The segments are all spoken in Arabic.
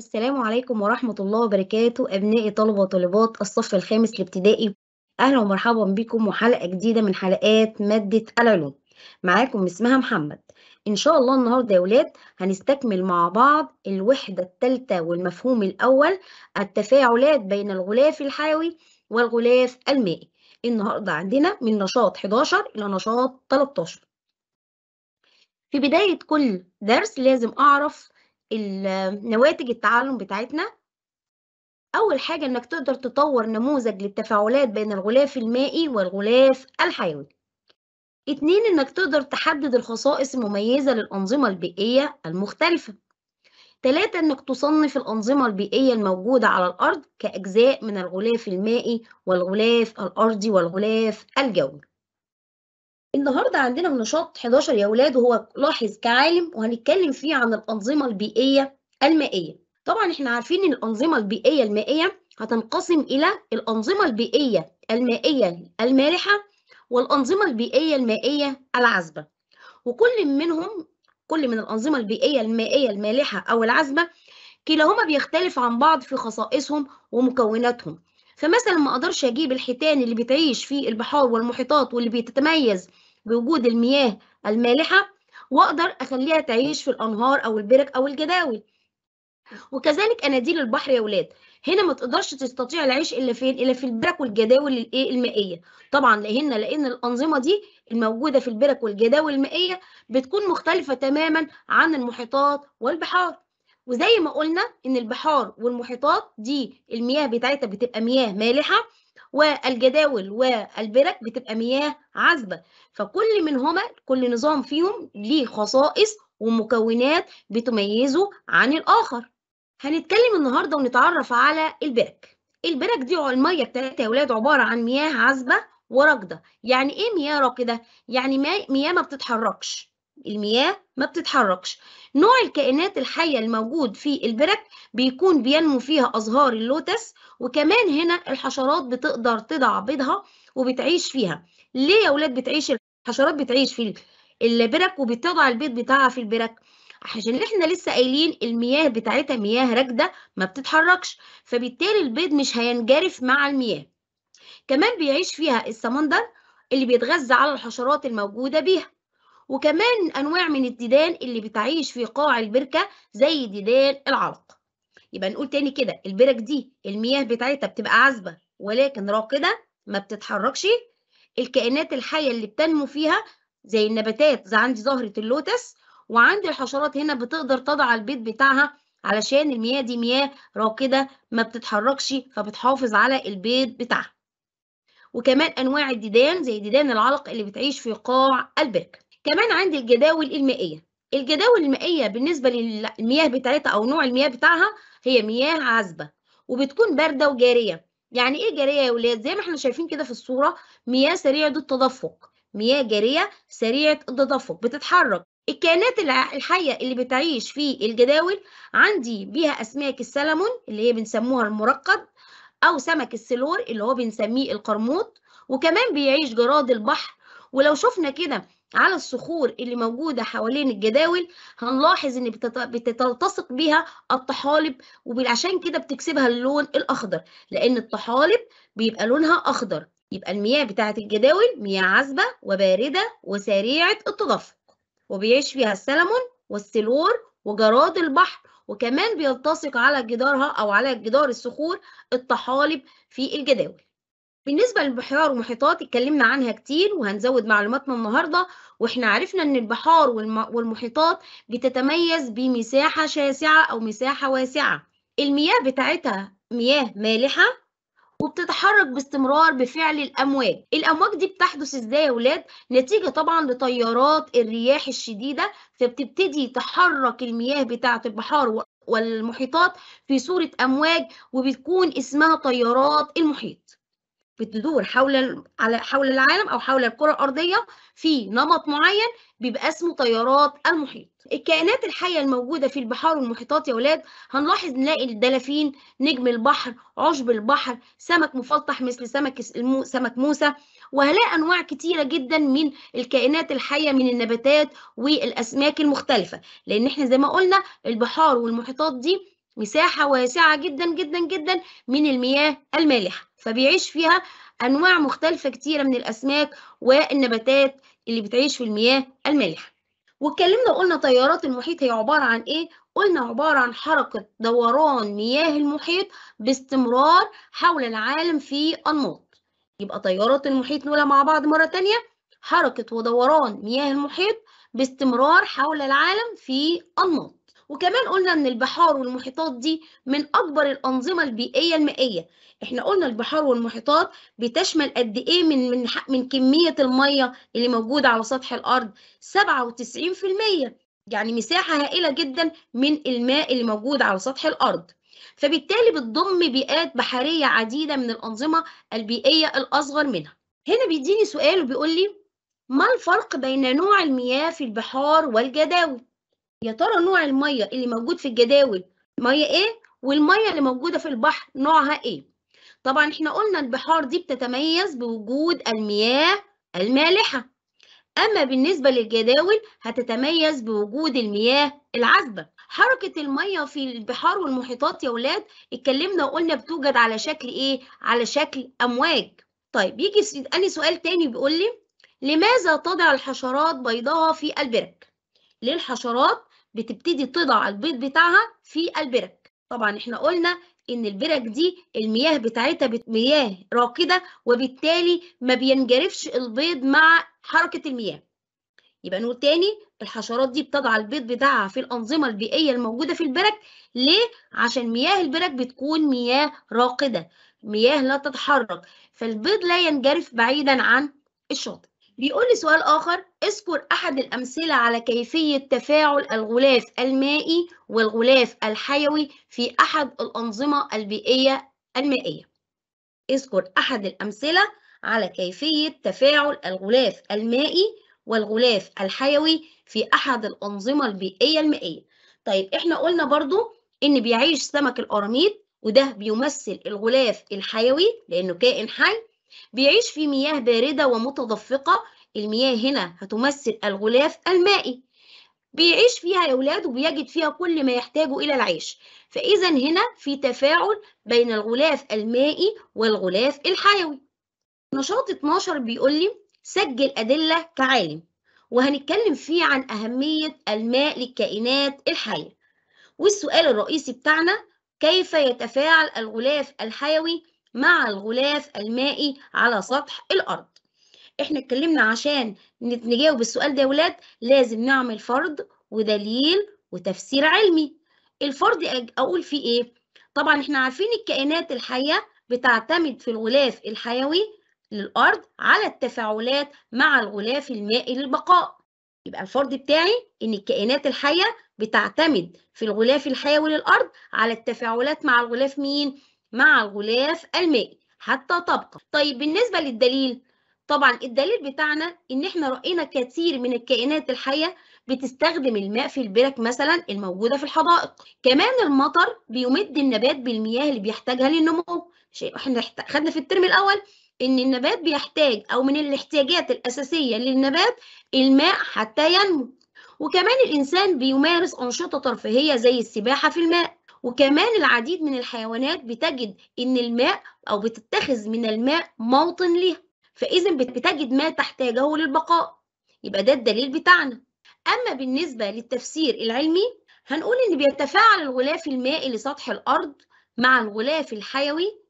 السلام عليكم ورحمة الله وبركاته أبنائي طلبة وطالبات الصف الخامس الابتدائي أهلا ومرحبا بكم وحلقة جديدة من حلقات مادة العلوم معاكم اسمها محمد إن شاء الله النهاردة يا ولاد هنستكمل مع بعض الوحدة الثالثة والمفهوم الأول التفاعلات بين الغلاف الحيوي والغلاف المائي النهاردة عندنا من نشاط 11 إلى نشاط 13 في بداية كل درس لازم أعرف نواتج التعلم بتاعتنا أول حاجة إنك تقدر تطور نموذج للتفاعلات بين الغلاف المائي والغلاف الحيوي اتنين إنك تقدر تحدد الخصائص المميزة للأنظمة البيئية المختلفة تلاتة إنك تصنف الأنظمة البيئية الموجودة على الأرض كأجزاء من الغلاف المائي والغلاف الأرضي والغلاف الجوي النهارده عندنا نشاط 11 يا ولاد وهو لاحظ كعالم وهنتكلم فيه عن الأنظمة البيئية المائية طبعا احنا عارفين ان الأنظمة البيئية المائية هتنقسم إلى الأنظمة البيئية المائية المالحة والأنظمة البيئية المائية العذبة وكل منهم كل من الأنظمة البيئية المائية المالحة أو العذبة كلاهما بيختلف عن بعض في خصائصهم ومكوناتهم فمثلا ما اقدرش اجيب الحيتان اللي بتعيش في البحار والمحيطات واللي بتتميز بوجود المياه المالحه واقدر اخليها تعيش في الانهار او البرك او الجداول وكذلك اناديل البحر يا ولاد هنا ما تقدرش تستطيع العيش الا فين الا في البرك والجداول الايه المائيه طبعا لان لان الانظمه دي الموجوده في البرك والجداول المائيه بتكون مختلفه تماما عن المحيطات والبحار وزي ما قلنا ان البحار والمحيطات دي المياه بتاعتها بتبقى مياه مالحه والجداول والبرك بتبقى مياه عذبه فكل منهما كل نظام فيهم ليه خصائص ومكونات بتميزه عن الاخر هنتكلم النهارده ونتعرف على البرك البرك دي الميه بتاعتها يا ولاد عباره عن مياه عذبه وراكده يعني ايه مياه راكده يعني مياه ما بتتحركش المياه ما بتتحركش نوع الكائنات الحية الموجود في البرك بيكون بينمو فيها أزهار اللوتس وكمان هنا الحشرات بتقدر تضع بيضها وبتعيش فيها ليه يا ولاد بتعيش الحشرات بتعيش في البرك وبتضع البيض بتاعها في البرك عشان احنا لسه قايلين المياه بتاعتها مياه راكده ما بتتحركش فبالتالي البيض مش هينجرف مع المياه كمان بيعيش فيها السمندر اللي بيتغذى على الحشرات الموجوده بيها وكمان أنواع من الديدان اللي بتعيش في قاع البركة زي ديدان العلق يبقى نقول تاني كده البرك دي المياه بتاعتها بتبقى عذبة ولكن راقدة ما بتتحركش الكائنات الحية اللي بتنمو فيها زي النباتات زي عندي زهرة اللوتس وعندي الحشرات هنا بتقدر تضع البيض بتاعها علشان المياه دي مياه راقدة ما بتتحركش فبتحافظ على البيض بتاعها وكمان أنواع الديدان زي ديدان العلق اللي بتعيش في قاع البركة كمان عندي الجداول المائية الجداول المائية بالنسبة للمياه بتاعتها أو نوع المياه بتاعها هي مياه عذبة وبتكون باردة وجارية يعني إيه جارية يا ولاد؟ زي ما احنا شايفين كده في الصورة مياه سريعة التدفق مياه جارية سريعة التدفق بتتحرك الكائنات الحية اللي بتعيش في الجداول عندي بيها أسماك السلمون اللي هي بنسموها المرقد أو سمك السلور اللي هو بنسميه القرموط وكمان بيعيش جراد البحر ولو شفنا كده على الصخور اللي موجودة حوالين الجداول هنلاحظ إن بتلتصق بها الطحالب وعشان كده بتكسبها اللون الأخضر لأن الطحالب بيبقى لونها أخضر يبقى المياه بتاعة الجداول مياه عذبة وباردة وسريعة التدفق وبيعيش فيها السلمون والسلور وجراد البحر وكمان بيلتصق على جدارها أو على جدار الصخور الطحالب في الجداول بالنسبة للبحار ومحيطات اتكلمنا عنها كتير وهنزود معلوماتنا النهاردة واحنا عرفنا ان البحار والمحيطات بتتميز بمساحة شاسعة او مساحة واسعة المياه بتاعتها مياه مالحة وبتتحرك باستمرار بفعل الأمواج الأمواج دي بتحدث إزاي يا ولاد؟ نتيجة طبعا لتيارات الرياح الشديدة فبتبتدي تحرك المياه بتاعة البحار والمحيطات في صورة أمواج وبتكون اسمها تيارات المحيط بتدور حول على حول العالم او حول الكره الارضيه في نمط معين بيبقى اسمه تيارات المحيط الكائنات الحيه الموجوده في البحار والمحيطات يا ولاد هنلاحظ نلاقي الدلافين نجم البحر عشب البحر سمك مفلطح مثل سمك سمك موسى وهلاقي انواع كتيره جدا من الكائنات الحيه من النباتات والاسماك المختلفه لان احنا زي ما قلنا البحار والمحيطات دي مساحة واسعة جدا جدا جدا من المياه المالحة فبيعيش فيها أنواع مختلفة كتيرة من الأسماك والنباتات اللي بتعيش في المياه المالحة واتكلمنا وقلنا تيارات المحيط هي عبارة عن إيه؟ قلنا عبارة عن حركة دوران مياه المحيط باستمرار حول العالم في أنماط يبقى تيارات المحيط نقولها مع بعض مرة تانية حركة ودوران مياه المحيط باستمرار حول العالم في أنماط وكمان قلنا ان البحار والمحيطات دي من اكبر الانظمه البيئيه المائيه احنا قلنا البحار والمحيطات بتشمل قد ايه من من من كميه الميه اللي موجوده على سطح الارض 97% يعني مساحه هائله جدا من الماء اللي موجود على سطح الارض فبالتالي بتضم بيئات بحريه عديده من الانظمه البيئيه الاصغر منها هنا بيديني سؤال وبيقول لي ما الفرق بين نوع المياه في البحار والجداول يا ترى نوع الميه اللي موجود في الجداول ميه ايه والميه اللي موجوده في البحر نوعها ايه طبعا احنا قلنا البحار دي بتتميز بوجود المياه المالحه اما بالنسبه للجداول هتتميز بوجود المياه العذبه حركه الميه في البحار والمحيطات يا ولاد اتكلمنا وقلنا بتوجد على شكل ايه على شكل امواج طيب يجي يسالني سؤال تاني بيقول لي لماذا تضع الحشرات بيضها في البرك للحشرات بتبتدي تضع البيض بتاعها في البرك طبعا احنا قلنا ان البرك دي المياه بتاعتها مياه راقده وبالتالي ما بينجرفش البيض مع حركه المياه يبقى نقول تاني الحشرات دي بتضع البيض بتاعها في الأنظمة البيئية الموجودة في البرك ليه؟ عشان مياه البرك بتكون مياه راقدة مياه لا تتحرك فالبيض لا ينجرف بعيدا عن الشاطئ بيقول لي سؤال آخر اذكر أحد الأمثلة على كيفية تفاعل الغلاف المائي والغلاف الحيوي في أحد الأنظمة البيئية المائية اذكر أحد الأمثلة على كيفية تفاعل الغلاف المائي والغلاف الحيوي في أحد الأنظمة البيئية المائية طيب إحنا قلنا برضو إن بيعيش سمك القراميط وده بيمثل الغلاف الحيوي لأنه كائن حي بيعيش في مياه باردة ومتدفقة المياه هنا هتمثل الغلاف المائي بيعيش فيها يا أولاد وبيجد فيها كل ما يحتاجه إلى العيش فإذا هنا في تفاعل بين الغلاف المائي والغلاف الحيوي نشاط 12 بيقول لي سجل أدلة كعالم وهنتكلم فيه عن أهمية الماء للكائنات الحية والسؤال الرئيسي بتاعنا كيف يتفاعل الغلاف الحيوي مع الغلاف المائي على سطح الأرض احنا اتكلمنا عشان نجاوب السؤال ده يا ولاد لازم نعمل فرض ودليل وتفسير علمي الفرض اقول فيه ايه طبعا احنا عارفين الكائنات الحيه بتعتمد في الغلاف الحيوي للارض على التفاعلات مع الغلاف المائي للبقاء يبقى الفرض بتاعي ان الكائنات الحيه بتعتمد في الغلاف الحيوي للارض على التفاعلات مع الغلاف مين مع الغلاف المائي حتى تبقى طيب بالنسبة للدليل طبعا الدليل بتاعنا ان احنا رأينا كتير من الكائنات الحية بتستخدم الماء في البرك مثلا الموجودة في الحدائق كمان المطر بيمد النبات بالمياه اللي بيحتاجها للنمو شيء احنا خدنا في الترم الاول ان النبات بيحتاج او من الاحتياجات الاساسية للنبات الماء حتى ينمو وكمان الانسان بيمارس انشطة ترفيهية زي السباحة في الماء وكمان العديد من الحيوانات بتجد إن الماء أو بتتخذ من الماء موطن ليها فإذا بتجد ما تحتاجه للبقاء يبقى ده الدليل بتاعنا أما بالنسبة للتفسير العلمي هنقول إن بيتفاعل الغلاف المائي لسطح الأرض مع الغلاف الحيوي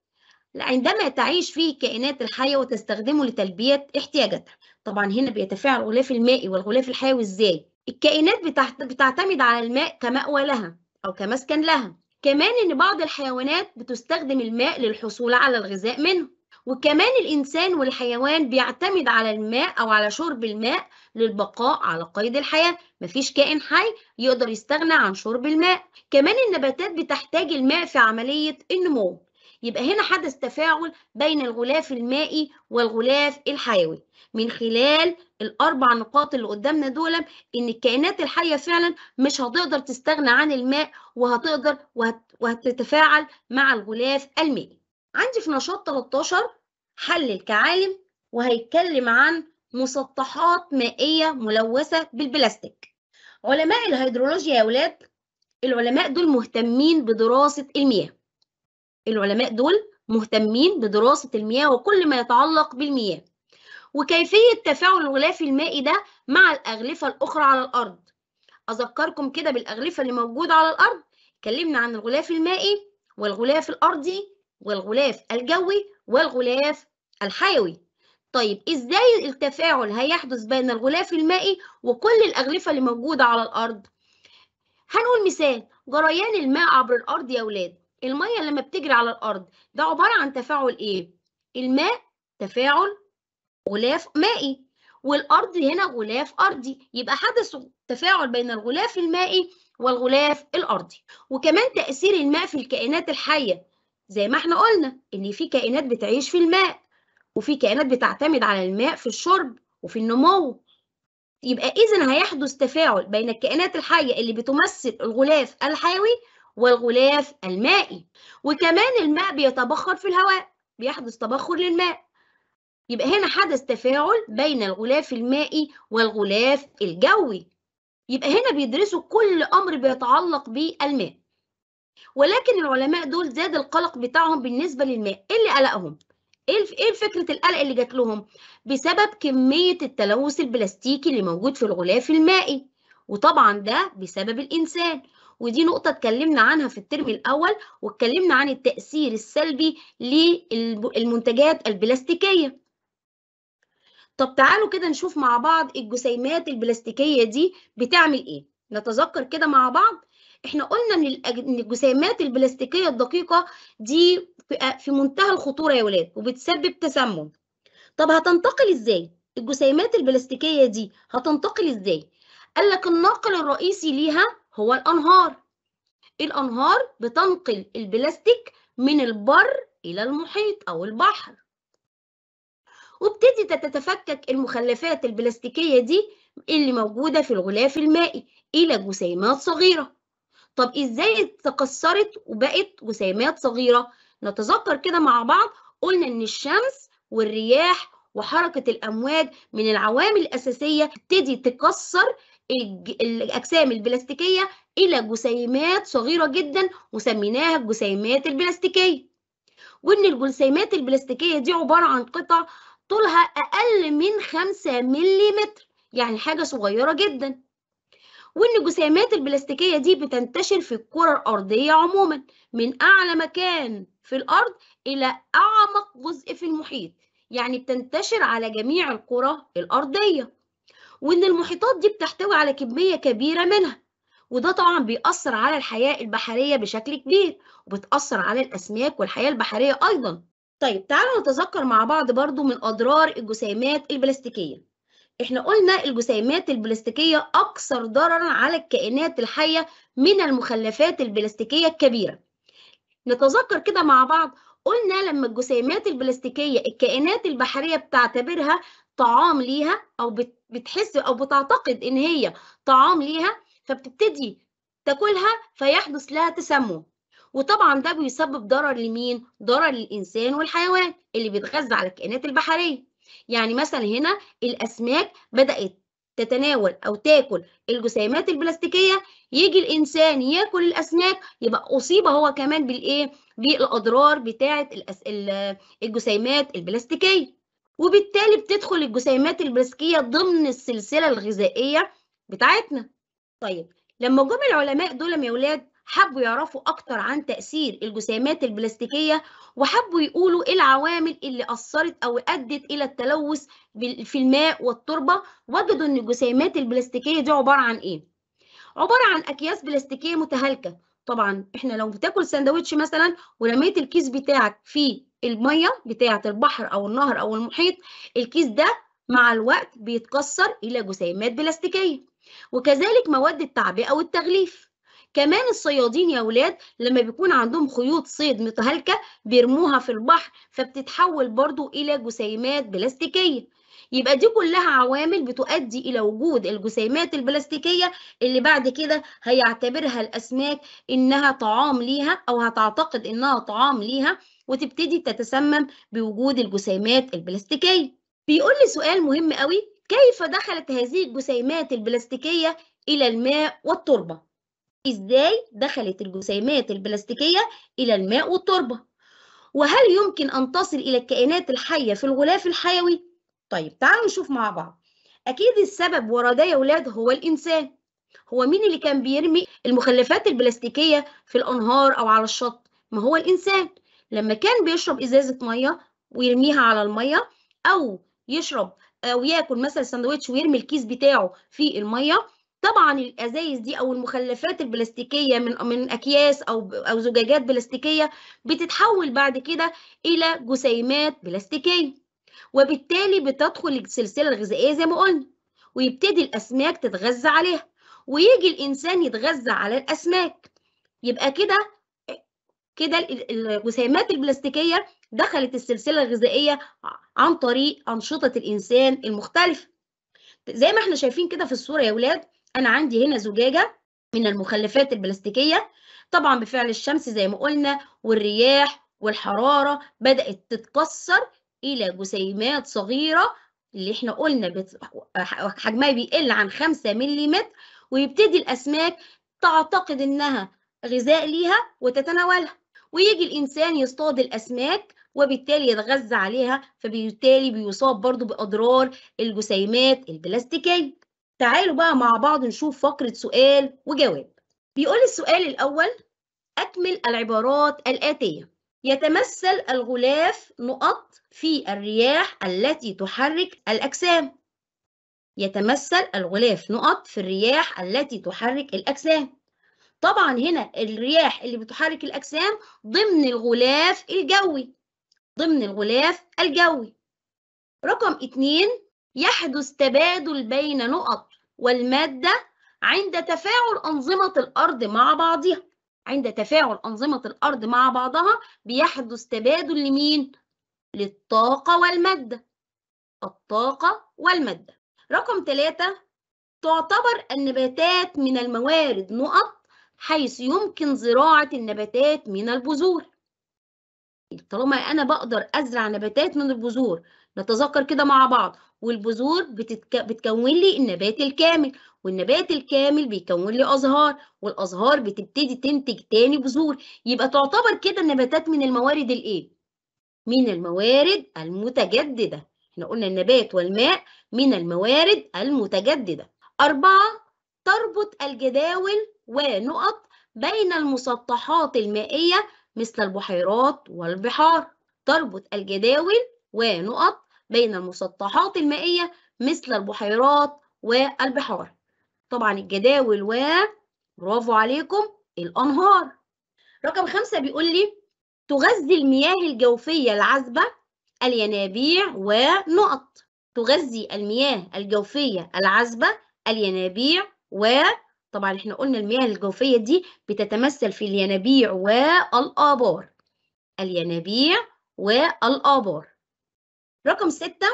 عندما تعيش فيه الكائنات الحية وتستخدمه لتلبية احتياجاتها طبعا هنا بيتفاعل الغلاف المائي والغلاف الحيوي ازاي الكائنات بتعتمد على الماء كمأوى لها أو كمسكن لها كمان إن بعض الحيوانات بتستخدم الماء للحصول على الغذاء منه وكمان الإنسان والحيوان بيعتمد على الماء أو على شرب الماء للبقاء على قيد الحياة مفيش كائن حي يقدر يستغنى عن شرب الماء كمان النباتات بتحتاج الماء في عملية النمو يبقى هنا حدث تفاعل بين الغلاف المائي والغلاف الحيوي من خلال الأربع نقاط اللي قدامنا دول إن الكائنات الحية فعلا مش هتقدر تستغنى عن الماء وهتقدر وهتتفاعل مع الغلاف المائي عندي في نشاط 13 حلل كعالم وهيتكلم عن مسطحات مائية ملوثة بالبلاستيك علماء الهيدرولوجيا يا أولاد العلماء دول مهتمين بدراسة المياه العلماء دول مهتمين بدراسة المياه وكل ما يتعلق بالمياه وكيفية تفاعل الغلاف المائي ده مع الأغلفة الأخرى على الأرض أذكركم كده بالأغلفة اللي موجودة على الأرض كلمنا عن الغلاف المائي والغلاف الأرضي والغلاف الجوي والغلاف الحيوي طيب إزاي التفاعل هيحدث بين الغلاف المائي وكل الأغلفة اللي موجودة على الأرض؟ هنقول مثال جريان الماء عبر الأرض يا أولاد الميه لما بتجري على الارض ده عباره عن تفاعل ايه الماء تفاعل غلاف مائي والارض هنا غلاف ارضي يبقى حدث تفاعل بين الغلاف المائي والغلاف الارضي وكمان تاثير الماء في الكائنات الحيه زي ما احنا قلنا ان في كائنات بتعيش في الماء وفي كائنات بتعتمد على الماء في الشرب وفي النمو يبقى اذا هيحدث تفاعل بين الكائنات الحيه اللي بتمثل الغلاف الحيوي والغلاف المائي وكمان الماء بيتبخر في الهواء بيحدث تبخر للماء يبقى هنا حدث تفاعل بين الغلاف المائي والغلاف الجوي يبقى هنا بيدرسوا كل أمر بيتعلق بالماء ولكن العلماء دول زاد القلق بتاعهم بالنسبة للماء إيه اللي قلقهم؟ ايه, إيه فكره القلق اللي جات لهم بسبب كميه التلوث البلاستيكي اللي موجود في الغلاف المائي وطبعا ده بسبب الانسان ودي نقطة اتكلمنا عنها في الترم الأول واتكلمنا عن التأثير السلبي للمنتجات البلاستيكية طب تعالوا كده نشوف مع بعض الجسيمات البلاستيكية دي بتعمل إيه نتذكر كده مع بعض احنا قلنا ان الجسيمات البلاستيكية الدقيقة دي في منتهى الخطورة يا ولاد وبتسبب تسمم طب هتنتقل ازاي؟ الجسيمات البلاستيكية دي هتنتقل ازاي؟ قال لك الناقل الرئيسي ليها هو الأنهار الأنهار بتنقل البلاستيك من البر إلى المحيط أو البحر وبتدي تتفكك المخلفات البلاستيكية دي اللي موجودة في الغلاف المائي إلى جسيمات صغيرة طب إزاي تكسرت وبقت جسيمات صغيرة؟ نتذكر كده مع بعض قلنا إن الشمس والرياح وحركة الأمواج من العوامل الأساسية تبتدي تكسر الأجسام البلاستيكية إلى جسيمات صغيرة جدا وسميناها الجسيمات البلاستيكية وإن الجسيمات البلاستيكية دي عبارة عن قطع طولها أقل من 5 ملم يعني حاجة صغيرة جدا وإن الجسيمات البلاستيكية دي بتنتشر في الكرة الأرضية عموما من أعلى مكان في الأرض إلى أعمق جزء في المحيط يعني بتنتشر على جميع الكرة الأرضية وإن المحيطات دي بتحتوي على كمية كبيرة منها وده طبعا بيأثر على الحياة البحرية بشكل كبير وبتأثر على الأسماك والحياة البحرية أيضا طيب تعالوا نتذكر مع بعض برضو من أضرار الجسيمات البلاستيكية احنا قلنا الجسيمات البلاستيكية أكثر ضررا على الكائنات الحية من المخلفات البلاستيكية الكبيرة نتذكر كده مع بعض قلنا لما الجسيمات البلاستيكية الكائنات البحرية بتعتبرها طعام ليها او بتحس او بتعتقد ان هي طعام ليها فبتبتدي تاكلها فيحدث لها تسمم وطبعا ده بيسبب ضرر لمين ضرر للانسان والحيوان اللي بيتغذى على الكائنات البحريه يعني مثلا هنا الاسماك بدات تتناول او تاكل الجسيمات البلاستيكيه يجي الانسان ياكل الاسماك يبقى اصيب هو كمان بالايه بالاضرار بتاعه الجسيمات البلاستيكيه وبالتالي بتدخل الجسيمات البلاستيكيه ضمن السلسلة الغذائية بتاعتنا طيب لما جم العلماء دول يا ولاد حبوا يعرفوا أكتر عن تأثير الجسيمات البلاستيكية وحبوا يقولوا إيه العوامل اللي أثرت أو أدت إلى التلوث في الماء والتربة وجدوا إن الجسيمات البلاستيكية دي عبارة عن إيه؟ عبارة عن أكياس بلاستيكية متهالكة طبعا إحنا لو بتاكل سندوتش مثلا ورميت الكيس بتاعك في الميه بتاعه البحر او النهر او المحيط الكيس ده مع الوقت بيتكسر الى جسيمات بلاستيكيه وكذلك مواد التعبئه والتغليف كمان الصيادين يا ولاد لما بيكون عندهم خيوط صيد متهالكه بيرموها في البحر فبتتحول برضو الى جسيمات بلاستيكيه يبقى دي كلها عوامل بتؤدي إلى وجود الجسيمات البلاستيكية اللي بعد كده هيعتبرها الأسماك إنها طعام ليها أو هتعتقد إنها طعام ليها وتبتدي تتسمم بوجود الجسيمات البلاستيكية بيقول لي سؤال مهم قوي كيف دخلت هذه الجسيمات البلاستيكية إلى الماء والتربة؟ إزاي دخلت الجسيمات البلاستيكية إلى الماء والتربة؟ وهل يمكن أن تصل إلى الكائنات الحية في الغلاف الحيوي؟ طيب تعالوا نشوف مع بعض أكيد السبب ورا ده يا ولاد هو الإنسان هو مين اللي كان بيرمي المخلفات البلاستيكية في الأنهار أو على الشط؟ ما هو الإنسان لما كان بيشرب ازازه ميه ويرميها على الميه او يشرب او آه، ياكل مثلا سندوتش ويرمي الكيس بتاعه في الميه طبعا الازايز دي او المخلفات البلاستيكيه من من اكياس او او زجاجات بلاستيكيه بتتحول بعد كده الى جسيمات بلاستيكيه وبالتالي بتدخل السلسله الغذائيه زي ما قلنا ويبتدي الاسماك تتغذى عليها ويجي الانسان يتغذى على الاسماك يبقى كده كده الجسيمات البلاستيكية دخلت السلسلة الغذائية عن طريق أنشطة الإنسان المختلفة زي ما احنا شايفين كده في الصورة يا ولاد أنا عندي هنا زجاجة من المخلفات البلاستيكية طبعا بفعل الشمس زي ما قلنا والرياح والحرارة بدأت تتكسر إلى جسيمات صغيرة اللي احنا قلنا حجمها بيقل عن 5 ملم ويبتدي الأسماك تعتقد إنها غذاء ليها وتتناولها ويجي الإنسان يصطاد الأسماك وبالتالي يتغذى عليها فبالتالي بيصاب برضو بأضرار الجسيمات البلاستيكية تعالوا بقى مع بعض نشوف فقرة سؤال وجواب بيقول السؤال الأول أكمل العبارات الآتية يتمثل الغلاف نقط في الرياح التي تحرك الأجسام يتمثل الغلاف نقط في الرياح التي تحرك الأجسام طبعا هنا الرياح اللي بتحرك الأجسام ضمن الغلاف الجوي ضمن الغلاف الجوي رقم اتنين يحدث تبادل بين نقط والمادة عند تفاعل أنظمة الأرض مع بعضها عند تفاعل أنظمة الأرض مع بعضها بيحدث تبادل لمين؟ للطاقة والمادة الطاقة والمادة رقم ثلاثة تعتبر النباتات من الموارد نقط حيث يمكن زراعة النباتات من البذور طالما أنا بقدر أزرع نباتات من البذور نتذكر كده مع بعض والبذور بتتك... بتكون لي النبات الكامل والنبات الكامل بيكون لي أزهار والأزهار بتبتدي تنتج تاني بذور يبقى تعتبر كده النباتات من الموارد الإيه؟ من الموارد المتجددة احنا قلنا النبات والماء من الموارد المتجددة أربعة تربط الجداول ونقط بين المسطحات المائية مثل البحيرات والبحار تربط الجداول ونقط بين المسطحات المائية مثل البحيرات والبحار طبعا الجداول و برافو عليكم الأنهار رقم خمسة بيقول لي تغذي المياه الجوفية العذبة الينابيع ونقط تغذي المياه الجوفية العذبة الينابيع ونقط طبعا احنا قلنا المياه الجوفية دي بتتمثل في الينابيع والآبار الينابيع والآبار رقم ستة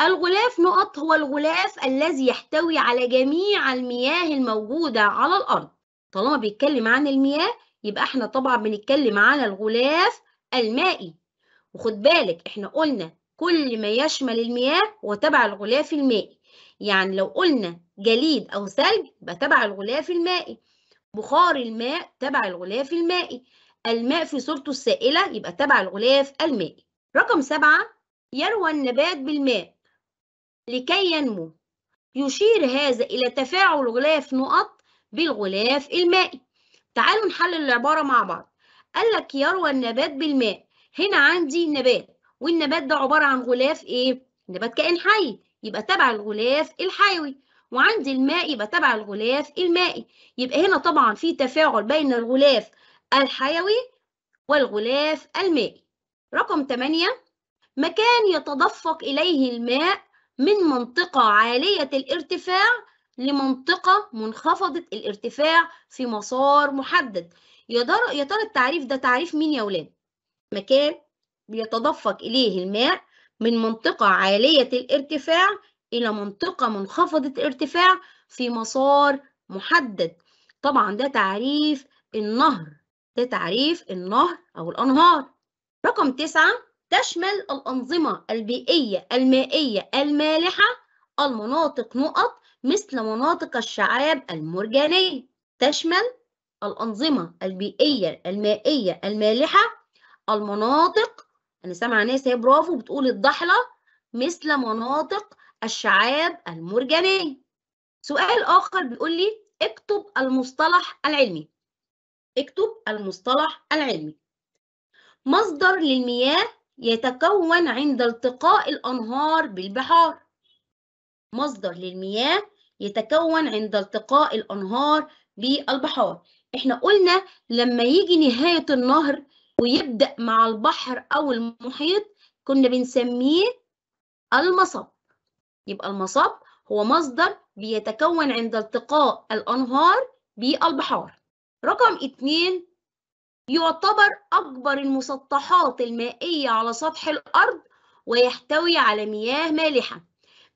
الغلاف نقط هو الغلاف الذي يحتوي على جميع المياه الموجودة على الأرض طالما بيتكلم عن المياه يبقى احنا طبعا بنتكلم على الغلاف المائي وخد بالك احنا قلنا كل ما يشمل المياه وتبع الغلاف المائي يعني لو قلنا جليد أو ثلج يبقى تبع الغلاف المائي بخار الماء تبع الغلاف المائي الماء في صورته السائلة يبقى تبع الغلاف المائي رقم سبعة يروى النبات بالماء لكي ينمو يشير هذا إلى تفاعل غلاف نقط بالغلاف المائي تعالوا نحلل العبارة مع بعض قال لك يروى النبات بالماء هنا عندي نبات والنبات ده عبارة عن غلاف إيه؟ نبات كائن حي يبقى تبع الغلاف الحيوي وعندي الماء يبقى تبع الغلاف المائي يبقى هنا طبعا في تفاعل بين الغلاف الحيوي والغلاف المائي رقم 8 مكان يتدفق إليه الماء من منطقة عالية الارتفاع لمنطقة منخفضة الارتفاع في مسار محدد يا ترى التعريف ده تعريف مين يا ولاد؟ مكان بيتدفق إليه الماء من منطقة عالية الارتفاع إلى منطقة منخفضة الارتفاع في مسار محدد طبعا ده تعريف النهر ده تعريف النهر أو الأنهار رقم تسعة تشمل الأنظمة البيئية المائية المالحة المناطق نقط مثل مناطق الشعاب المرجانية تشمل الأنظمة البيئية المائية المالحة المناطق انا سامعه ناس هي برافو بتقول الضحله مثل مناطق الشعاب المرجانيه سؤال اخر بيقول لي اكتب المصطلح العلمي اكتب المصطلح العلمي مصدر للمياه يتكون عند التقاء الانهار بالبحار مصدر للمياه يتكون عند التقاء الانهار بالبحار احنا قلنا لما يجي نهايه النهر ويبدأ مع البحر أو المحيط كنا بنسميه المصب يبقى المصب هو مصدر بيتكون عند التقاء الأنهار بالبحار رقم اتنين يعتبر أكبر المسطحات المائية على سطح الأرض ويحتوي على مياه مالحة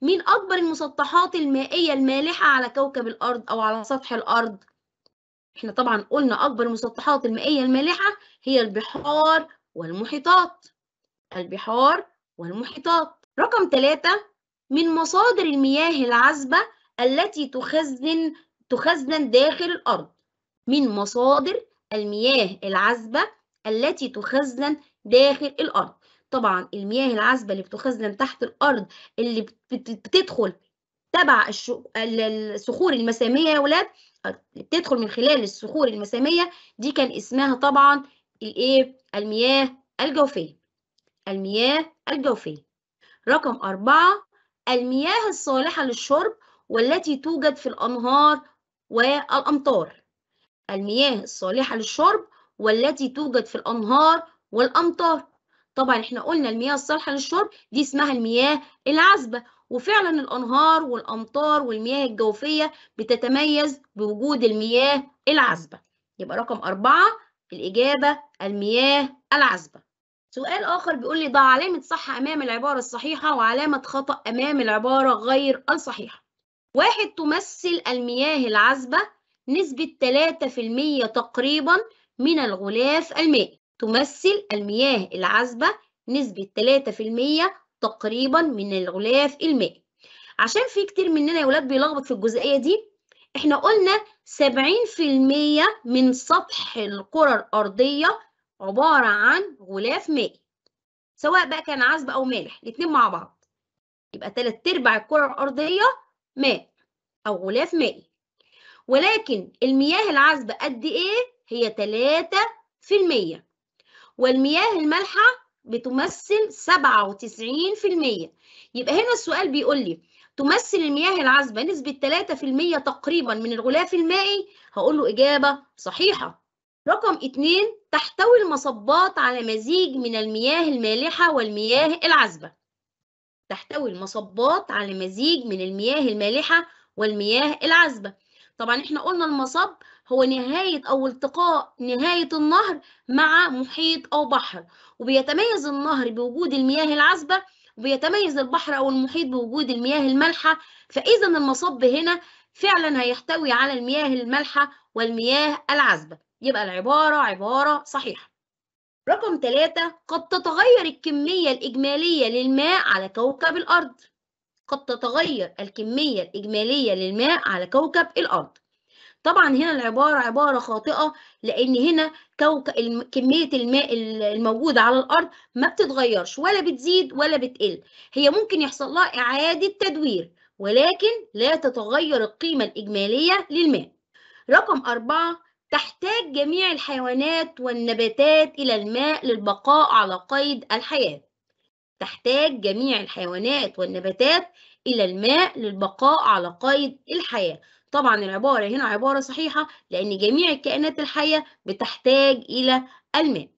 من أكبر المسطحات المائية المالحة على كوكب الأرض أو على سطح الأرض احنا طبعا قلنا أكبر المسطحات المائية المالحة هي البحار والمحيطات البحار والمحيطات رقم ثلاثة من مصادر المياه العذبة التي تخزن تخزن داخل الأرض من مصادر المياه العذبة التي تخزن داخل الأرض طبعا المياه العذبة اللي بتخزن تحت الأرض اللي بتدخل تبع الصخور المسامية يا ولاد بتدخل من خلال الصخور المسامية دي كان اسمها طبعا الايه المياه الجوفية المياه الجوفية رقم أربعة المياه الصالحة للشرب والتي توجد في الأنهار والأمطار المياه الصالحة للشرب والتي توجد في الأنهار والأمطار طبعا احنا قلنا المياه الصالحة للشرب دي اسمها المياه العذبة وفعلا الأنهار والأمطار والمياه الجوفية بتتميز بوجود المياه العذبة يبقى رقم أربعة الإجابة المياه العذبة سؤال آخر بيقول لي ضع علامة صح أمام العبارة الصحيحة وعلامة خطأ أمام العبارة غير الصحيحة واحد تمثل المياه العذبة نسبة 3% تقريبا من الغلاف المائي تمثل المياه العذبة نسبة 3% تقريبا من الغلاف المائي عشان في كتير مننا يا ولاد بيلخبط في الجزئيه دي احنا قلنا 70% من سطح الكره الارضيه عباره عن غلاف مائي سواء بقى كان عذب او مالح الاتنين مع بعض يبقى تلات ارباع الكره الارضيه ماء او غلاف مائي ولكن المياه العذبه قد ايه هي 3% والمياه المالحه بتمثل 97% يبقى هنا السؤال بيقول لي تمثل المياه العذبة نسبة 3% تقريبا من الغلاف المائي هقول له إجابة صحيحة رقم 2 تحتوي المصبات على مزيج من المياه المالحة والمياه العذبة تحتوي المصبات على مزيج من المياه المالحة والمياه العذبة طبعا احنا قلنا المصب هو نهاية أو التقاء نهاية النهر مع محيط أو بحر وبيتميز النهر بوجود المياه العذبة وبيتميز البحر أو المحيط بوجود المياه المالحة فإذا المصب هنا فعلا هيحتوي على المياه المالحة والمياه العذبة يبقى العبارة عبارة صحيحة رقم ثلاثة قد تتغير الكمية الإجمالية للماء على كوكب الأرض قد تتغير الكمية الإجمالية للماء على كوكب الأرض طبعا هنا العبارة عبارة خاطئة لأن هنا كمية الماء الموجودة على الأرض ما بتتغيرش ولا بتزيد ولا بتقل هي ممكن يحصل لها إعادة تدوير ولكن لا تتغير القيمة الإجمالية للماء رقم أربعة تحتاج جميع الحيوانات والنباتات إلى الماء للبقاء على قيد الحياة تحتاج جميع الحيوانات والنباتات إلى الماء للبقاء على قيد الحياة طبعا العبارة هنا عبارة صحيحة لأن جميع الكائنات الحية بتحتاج إلى الماء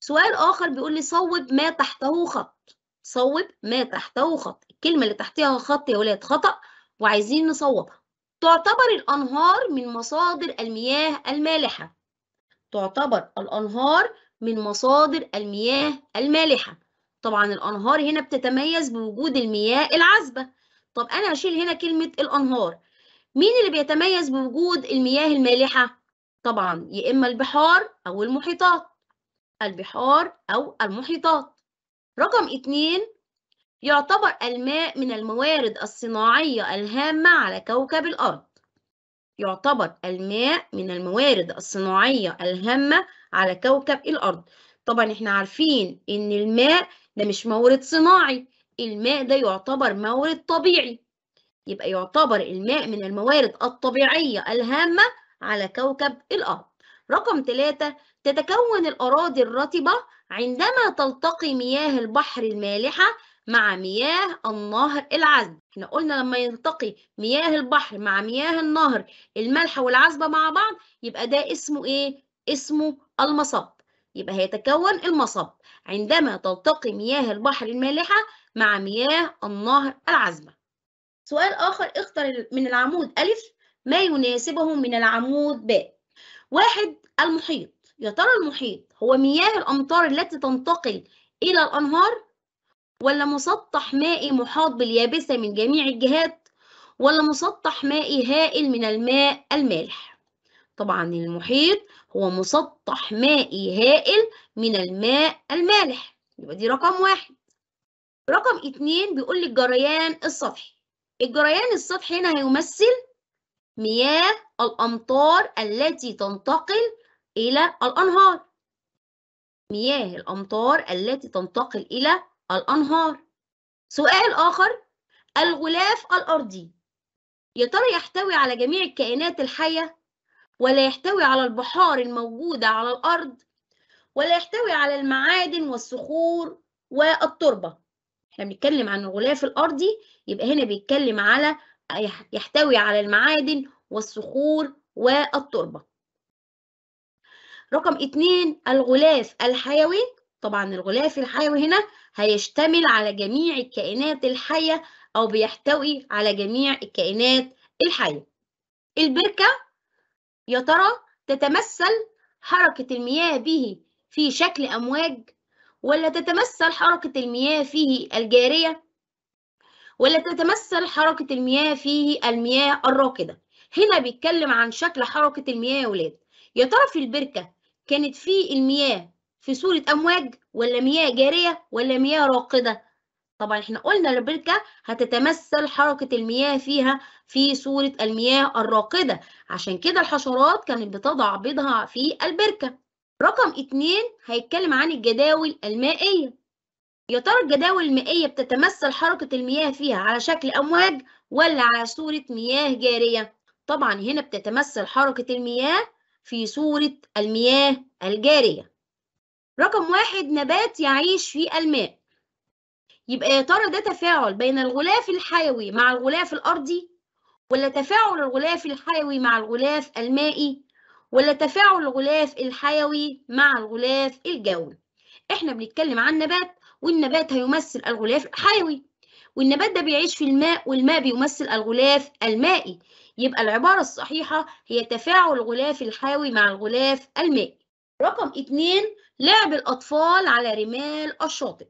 سؤال آخر بيقول لي صوب ما تحته خط صوب ما تحته خط الكلمة اللي تحتها خط يا ولاد خطأ وعايزين نصوبها تعتبر الأنهار من مصادر المياه المالحة تعتبر الأنهار من مصادر المياه المالحة طبعا الأنهار هنا بتتميز بوجود المياه العذبة طب أنا هشيل هنا كلمة الأنهار مين اللي بيتميز بوجود المياه المالحة؟ طبعا يا إما البحار أو المحيطات البحار أو المحيطات رقم اتنين يعتبر الماء من الموارد الصناعية الهامة على كوكب الأرض يعتبر الماء من الموارد الصناعية الهامة على كوكب الأرض طبعا احنا عارفين إن الماء ده مش مورد صناعي الماء ده يعتبر مورد طبيعي يبقى يعتبر الماء من الموارد الطبيعية الهامة على كوكب الأرض رقم ثلاثة تتكون الأراضي الرطبة عندما تلتقي مياه البحر المالحة مع مياه النهر العذب احنا قلنا لما يلتقي مياه البحر مع مياه النهر المالحة والعذبة مع بعض يبقى ده اسمه ايه؟ اسمه المصب يبقى هيتكون المصب عندما تلتقي مياه البحر المالحة مع مياه النهر العذبة سؤال آخر اختر من العمود ألف ما يناسبه من العمود باء واحد المحيط يا ترى المحيط هو مياه الأمطار التي تنتقل إلى الأنهار ولا مسطح مائي محاط باليابسة من جميع الجهات ولا مسطح مائي هائل من الماء المالح طبعا المحيط هو مسطح مائي هائل من الماء المالح يبقى دي رقم واحد رقم اتنين بيقول لك جريان السطحي الجريان السطحي هنا هيمثل مياه الأمطار التي تنتقل إلى الأنهار مياه الأمطار التي تنتقل إلى الأنهار سؤال آخر الغلاف الأرضي يا ترى يحتوي على جميع الكائنات الحية ولا يحتوي على البحار الموجودة على الأرض ولا يحتوي على المعادن والصخور والتربة احنا بنتكلم عن الغلاف الارضي يبقى هنا بيتكلم على يحتوي على المعادن والصخور والتربه رقم اتنين الغلاف الحيوي طبعا الغلاف الحيوي هنا هيشتمل على جميع الكائنات الحيه او بيحتوي على جميع الكائنات الحيه البركه يا ترى تتمثل حركه المياه به في شكل امواج ولا تتمثل حركة المياه فيه الجارية ولا تتمثل حركة المياه فيه المياه الراكدة هنا بيتكلم عن شكل حركة المياه يا ولاد يا ترى في البركة كانت في المياه في صورة أمواج ولا مياه جارية ولا مياه راكدة طبعا احنا قلنا البركة هتتمثل حركة المياه فيها في صورة المياه الراكدة عشان كده الحشرات كانت بتضع بيضها في البركة رقم اتنين هيتكلم عن الجداول المائية يا ترى الجداول المائية بتتمثل حركة المياه فيها على شكل أمواج ولا على صورة مياه جارية؟ طبعا هنا بتتمثل حركة المياه في صورة المياه الجارية رقم واحد نبات يعيش في الماء يبقى يا ترى ده تفاعل بين الغلاف الحيوي مع الغلاف الأرضي ولا تفاعل الغلاف الحيوي مع الغلاف المائي ولا تفاعل الغلاف الحيوي مع الغلاف الجوي احنا بنتكلم عن نبات والنبات هيمثل الغلاف الحيوي والنبات ده بيعيش في الماء والماء بيمثل الغلاف المائي يبقى العبارة الصحيحة هي تفاعل الغلاف الحيوي مع الغلاف المائي رقم اتنين لعب الأطفال على رمال الشاطئ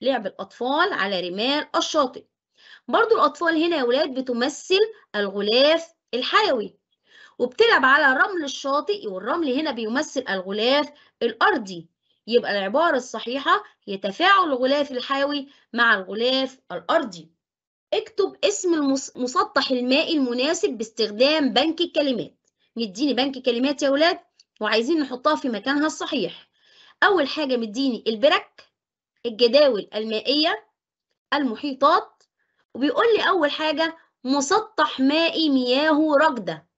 لعب الأطفال على رمال الشاطئ برضو الأطفال هنا يا ولاد بتمثل الغلاف الحيوي وبتلعب على رمل الشاطئ والرمل هنا بيمثل الغلاف الأرضي يبقى العبارة الصحيحة هي تفاعل الغلاف الحيوي مع الغلاف الأرضي اكتب اسم المسطح المائي المناسب باستخدام بنك الكلمات مديني بنك كلمات يا ولاد وعايزين نحطها في مكانها الصحيح أول حاجة مديني البرك الجداول المائية المحيطات وبيقول لي أول حاجة مسطح مائي مياهه رقدة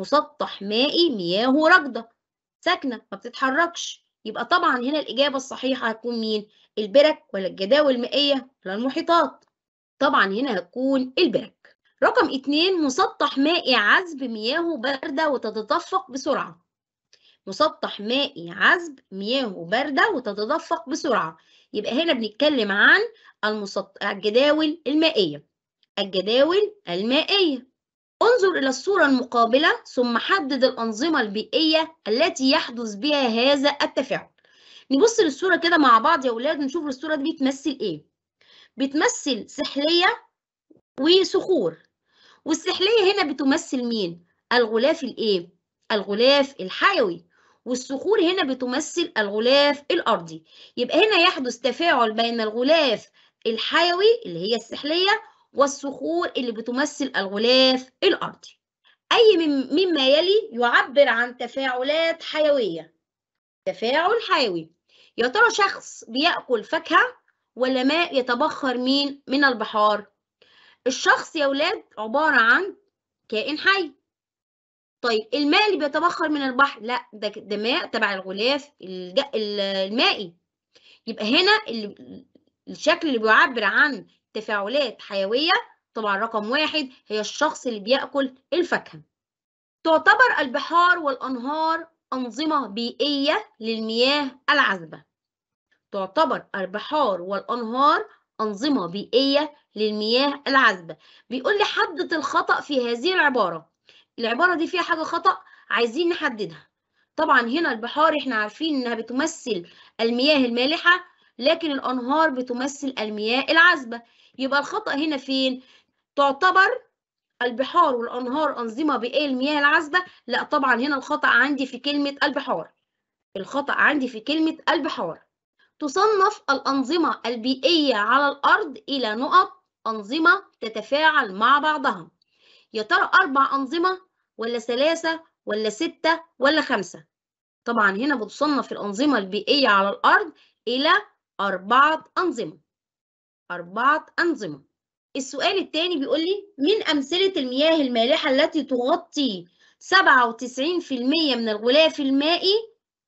مسطح مائي مياهه راكده ساكنه ما بتتحركش يبقى طبعا هنا الاجابه الصحيحه هتكون مين البرك ولا الجداول المائيه ولا المحيطات طبعا هنا هتكون البرك رقم اتنين مسطح مائي عذب مياهه باردة وتتدفق بسرعة مسطح مائي عذب مياهه باردة وتتدفق بسرعة يبقى هنا بنتكلم عن المسط... الجداول المائية الجداول المائية انظر إلى الصورة المقابلة ثم حدد الأنظمة البيئية التي يحدث بها هذا التفاعل نبص للصورة كده مع بعض يا أولاد نشوف الصورة دي بتمثل إيه بتمثل سحلية وصخور والسحلية هنا بتمثل مين؟ الغلاف الإيه؟ الغلاف الحيوي والصخور هنا بتمثل الغلاف الأرضي يبقى هنا يحدث تفاعل بين الغلاف الحيوي اللي هي السحلية والصخور اللي بتمثل الغلاف الأرضي أي مما يلي يعبر عن تفاعلات حيوية تفاعل حيوي يا ترى شخص بيأكل فاكهة ولا ماء يتبخر من من البحار الشخص يا ولاد عبارة عن كائن حي طيب الماء اللي بيتبخر من البحر لا ده ده ماء تبع الغلاف المائي يبقى هنا الشكل اللي بيعبر عن تفاعلات حيوية طبعا رقم واحد هي الشخص اللي بيأكل الفاكهة تعتبر البحار والأنهار أنظمة بيئية للمياه العذبة تعتبر البحار والأنهار أنظمة بيئية للمياه العذبة بيقول لي حدد الخطأ في هذه العبارة العبارة دي فيها حاجة خطأ عايزين نحددها طبعا هنا البحار احنا عارفين انها بتمثل المياه المالحة لكن الأنهار بتمثل المياه العذبة يبقى الخطأ هنا فين؟ تعتبر البحار والأنهار أنظمة بيئية المياه العذبة لا طبعا هنا الخطأ عندي في كلمة البحار الخطأ عندي في كلمة البحار تصنف الأنظمة البيئية على الأرض إلى نقط أنظمة تتفاعل مع بعضها يا ترى أربع أنظمة ولا ثلاثة ولا ستة ولا خمسة طبعا هنا بتصنف الأنظمة البيئية على الأرض إلى أربعة أنظمة أربعة أنظمة السؤال الثاني بيقول لي من أمثلة المياه المالحة التي تغطي 97% من الغلاف المائي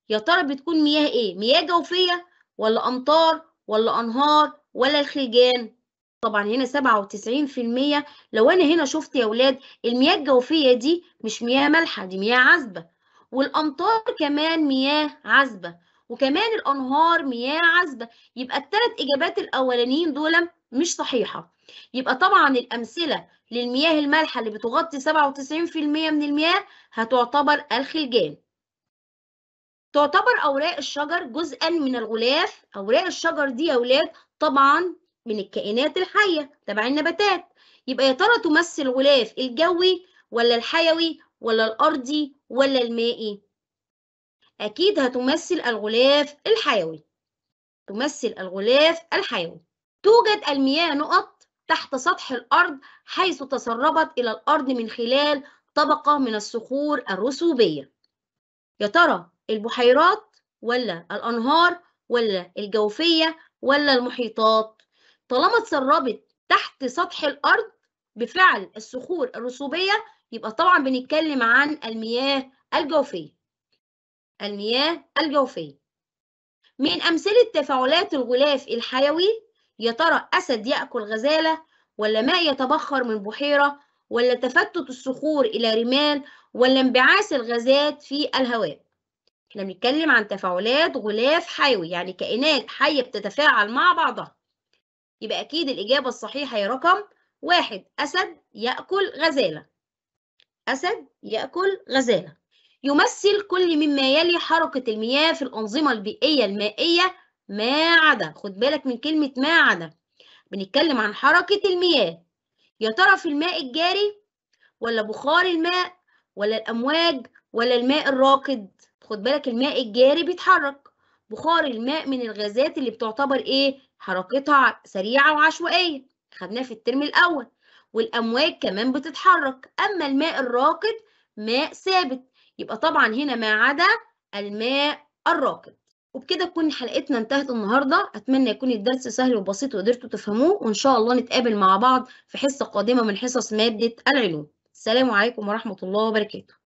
يا ترى بتكون مياه إيه؟ مياه جوفية ولا أمطار ولا أنهار ولا الخلجان؟ طبعا هنا 97% لو أنا هنا شفت يا ولاد المياه الجوفية دي مش مياه مالحة دي مياه عذبة والأمطار كمان مياه عذبة وكمان الانهار مياه عذبه يبقى الثلاث اجابات الاولانيين دول مش صحيحه يبقى طبعا الامثله للمياه المالحه اللي بتغطي 97% من المياه هتعتبر الخلجان تعتبر اوراق الشجر جزءا من الغلاف اوراق الشجر دي يا اولاد طبعا من الكائنات الحيه تبع النباتات يبقى يا ترى تمثل غلاف الجوي ولا الحيوي ولا الارضي ولا المائي أكيد هتمثل الغلاف الحيوي تمثل الغلاف الحيوي توجد المياه نقط تحت سطح الأرض حيث تسربت إلى الأرض من خلال طبقة من الصخور الرسوبية يا ترى البحيرات ولا الأنهار ولا الجوفية ولا المحيطات طالما اتسربت تحت سطح الأرض بفعل الصخور الرسوبية يبقى طبعا بنتكلم عن المياه الجوفية المياه الجوفية من أمثلة تفاعلات الغلاف الحيوي يا ترى أسد يأكل غزالة ولا ماء يتبخر من بحيرة ولا تفتت الصخور إلى رمال ولا انبعاث الغازات في الهواء احنا بنتكلم عن تفاعلات غلاف حيوي يعني كائنات حية بتتفاعل مع بعضها يبقى أكيد الإجابة الصحيحة هي رقم واحد أسد يأكل غزالة أسد يأكل غزالة يمثل كل مما يلي حركة المياه في الأنظمة البيئية المائية ما عدا خد بالك من كلمة ما عدا بنتكلم عن حركة المياه يا ترى في الماء الجاري ولا بخار الماء ولا الأمواج ولا الماء الراقد خد بالك الماء الجاري بيتحرك بخار الماء من الغازات اللي بتعتبر إيه حركتها سريعة وعشوائية خدناه في الترم الأول والأمواج كمان بتتحرك أما الماء الراقد ماء ثابت يبقى طبعا هنا ما عدا الماء الراكد وبكده تكون حلقتنا انتهت النهارده اتمنى يكون الدرس سهل وبسيط وقدرتوا تفهموه وان شاء الله نتقابل مع بعض في حصه قادمه من حصص ماده العلوم السلام عليكم ورحمه الله وبركاته